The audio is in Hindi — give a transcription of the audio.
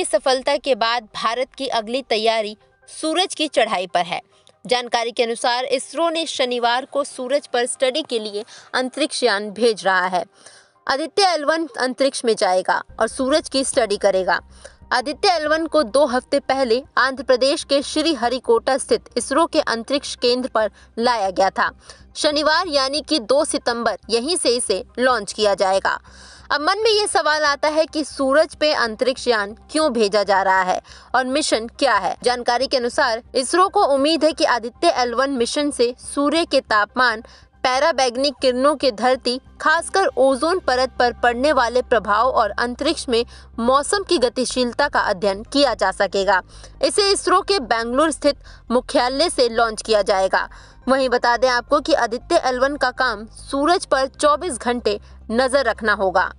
की सफलता के बाद भारत की अगली तैयारी सूरज की चढ़ाई पर है जानकारी के अनुसार इसरो ने शनिवार को सूरज पर स्टडी के लिए अंतरिक्ष यान भेज रहा है आदित्य एलवन अंतरिक्ष में जाएगा और सूरज की स्टडी करेगा आदित्य एलवन को दो हफ्ते पहले आंध्र प्रदेश के श्री हरिकोटा स्थित इसरो के अंतरिक्ष केंद्र पर लाया गया था शनिवार यानी कि 2 सितंबर यहीं से इसे लॉन्च किया जाएगा अब मन में ये सवाल आता है कि सूरज पे अंतरिक्ष यान क्यों भेजा जा रहा है और मिशन क्या है जानकारी के अनुसार इसरो को उम्मीद है कि आदित्य एलवन मिशन से सूर्य के तापमान पैराबैग्निक किरणों के धरती खासकर ओजोन परत पर पड़ने वाले प्रभाव और अंतरिक्ष में मौसम की गतिशीलता का अध्ययन किया जा सकेगा इसे इसरो के बेंगलुरु स्थित मुख्यालय से लॉन्च किया जाएगा वहीं बता दें आपको कि आदित्य एलवन का काम सूरज पर 24 घंटे नजर रखना होगा